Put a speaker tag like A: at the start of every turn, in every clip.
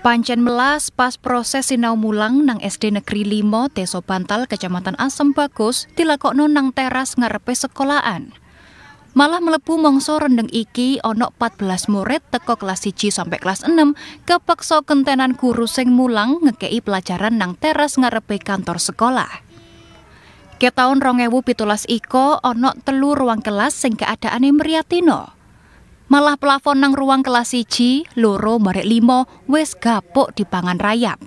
A: Pancen melas pas proses sinau mulang nang SD Negeri 5 Teso Bantal Kecamatan Asem Bagus dilakokno nang teras ngarepe sekolahan. Malah melebu mongso rendeng iki onok 14 murid teko kelas 1 sampai kelas 6 kepaksa kentenan guru sing mulang ngekei pelajaran nang teras ngarepe kantor sekolah. Ke tahun pitulas iko onok telur ruang kelas sing keadaane Meriatino malah plafon nang ruang kelas siji, loro barek limo wis gapok pangan rayap.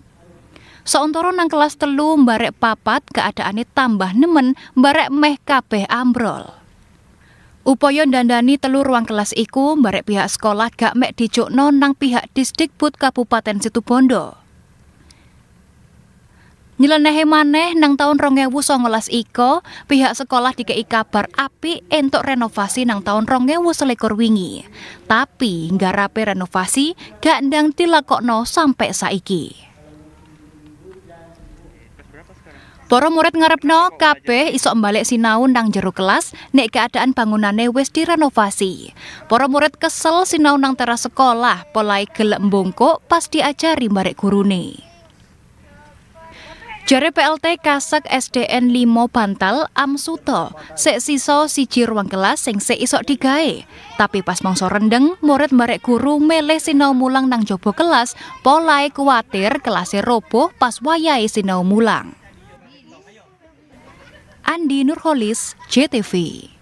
A: seontoro nang kelas telu barek papat keadaannya tambah nemen barek meh kabeh ambrol. Upaya dandani telu ruang kelas iku mbarek pihak sekolah gak mek dijokno nang pihak Disdikbud Kabupaten Situbondo. Nyelenehe maneh nang taun 2019 iko, pihak sekolah dikei kabar api entuk renovasi nang taun 2021 wingi. Tapi nggarape renovasi gak ndang dilakokno sampai saiki. Para murid ngarepno kabeh iso mbalik sinau nang jero kelas nek keadaan bangunane wis direnovasi. Para murid kesel sinau nang teras sekolah, polai gelem bongkok pas diajari mbarek gurune. Jare PLT Kasek SDN 5 Bantal Amsuto, se siso siji ruang kelas sing se isok digawe. Tapi pas mongso rendeng, murid marek guru meleh sinau mulang nang jobo kelas, polai kuatir kelas roboh pas wayai sinau mulang. Andi Nurholis, JTV